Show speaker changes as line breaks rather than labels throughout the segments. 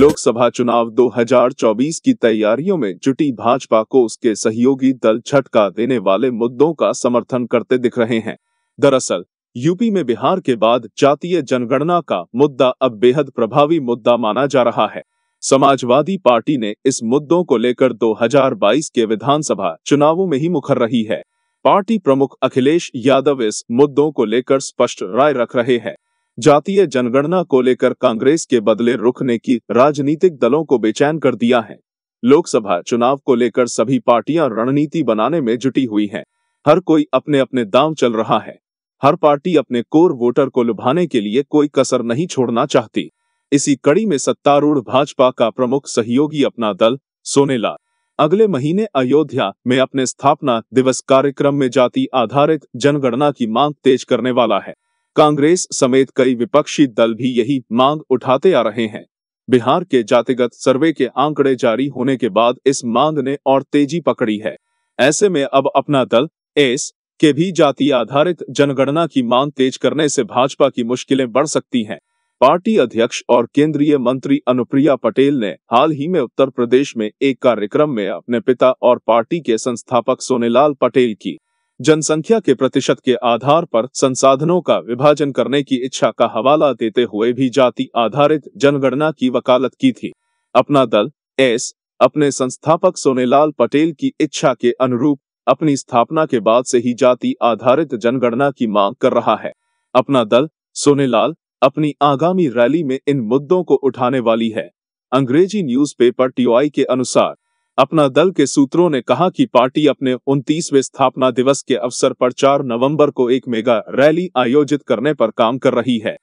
लोकसभा चुनाव 2024 की तैयारियों में जुटी भाजपा को उसके सहयोगी दल झटका देने वाले मुद्दों का समर्थन करते दिख रहे हैं दरअसल यूपी में बिहार के बाद जातीय जनगणना का मुद्दा अब बेहद प्रभावी मुद्दा माना जा रहा है समाजवादी पार्टी ने इस मुद्दों को लेकर 2022 के विधानसभा चुनावों में ही मुखर रही है पार्टी प्रमुख अखिलेश यादव इस मुद्दों को लेकर स्पष्ट राय रख रहे हैं जातीय जनगणना को लेकर कांग्रेस के बदले रुख ने की राजनीतिक दलों को बेचैन कर दिया है लोकसभा चुनाव को लेकर सभी पार्टियां रणनीति बनाने में जुटी हुई हैं। हर कोई अपने अपने दाम चल रहा है हर पार्टी अपने कोर वोटर को लुभाने के लिए कोई कसर नहीं छोड़ना चाहती इसी कड़ी में सत्तारूढ़ भाजपा का प्रमुख सहयोगी अपना दल सोनेला अगले महीने अयोध्या में अपने स्थापना दिवस कार्यक्रम में जाति आधारित जनगणना की मांग तेज करने वाला है कांग्रेस समेत कई विपक्षी दल भी यही मांग उठाते आ रहे हैं बिहार के जातिगत सर्वे के आंकड़े जारी होने के बाद इस मांग ने और तेजी पकड़ी है ऐसे में अब अपना दल एस के भी जाति आधारित जनगणना की मांग तेज करने से भाजपा की मुश्किलें बढ़ सकती हैं पार्टी अध्यक्ष और केंद्रीय मंत्री अनुप्रिया पटेल ने हाल ही में उत्तर प्रदेश में एक कार्यक्रम में अपने पिता और पार्टी के संस्थापक सोनेलाल पटेल की जनसंख्या के प्रतिशत के आधार पर संसाधनों का विभाजन करने की इच्छा का हवाला देते हुए भी जाति आधारित जनगणना की वकालत की थी अपना दल एस अपने संस्थापक सोनेलाल पटेल की इच्छा के अनुरूप अपनी स्थापना के बाद से ही जाति आधारित जनगणना की मांग कर रहा है अपना दल सोनेलाल अपनी आगामी रैली में इन मुद्दों को उठाने वाली है अंग्रेजी न्यूज़पेपर पेपर के अनुसार अपना दल के सूत्रों ने कहा कि पार्टी अपने उनतीसवे स्थापना दिवस के अवसर पर 4 नवंबर को एक मेगा रैली आयोजित करने पर काम कर रही है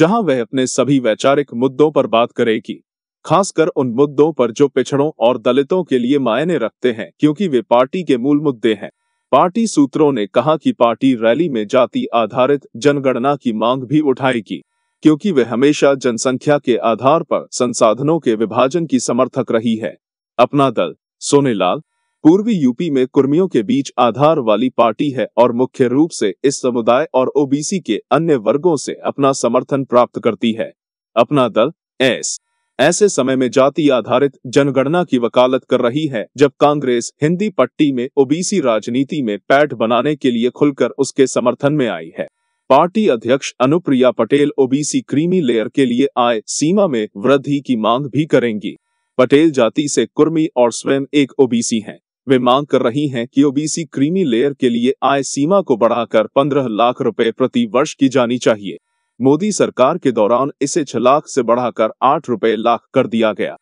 जहां वह अपने सभी वैचारिक मुद्दों पर बात करेगी खासकर उन मुद्दों पर जो पिछड़ों और दलितों के लिए मायने रखते हैं क्योंकि वे पार्टी के मूल मुद्दे हैं पार्टी सूत्रों ने कहा कि पार्टी रैली में जाति आधारित जनगणना की मांग भी उठाएगी क्योंकि वे हमेशा जनसंख्या के आधार पर संसाधनों के विभाजन की समर्थक रही है अपना दल सोनेलाल पूर्वी यूपी में कुर्मियों के बीच आधार वाली पार्टी है और मुख्य रूप से इस समुदाय और ओबीसी के अन्य वर्गों से अपना समर्थन प्राप्त करती है अपना दल एस ऐसे समय में जाति आधारित जनगणना की वकालत कर रही है जब कांग्रेस हिंदी पट्टी में ओबीसी राजनीति में पैठ बनाने के लिए खुलकर उसके समर्थन में आई है पार्टी अध्यक्ष Anupriya Patel OBC creamy layer के लिए आय सीमा में वृद्धि की मांग भी करेंगी पटेल जाति से कुर्मी और स्वयं एक ओबीसी हैं वे मांग कर रही हैं कि ओबीसी क्रीमी लेयर के लिए आय सीमा को बढ़ाकर 15 लाख रुपए प्रति वर्ष की जानी चाहिए मोदी सरकार के दौरान इसे छह लाख से बढ़ाकर आठ रुपए लाख कर दिया गया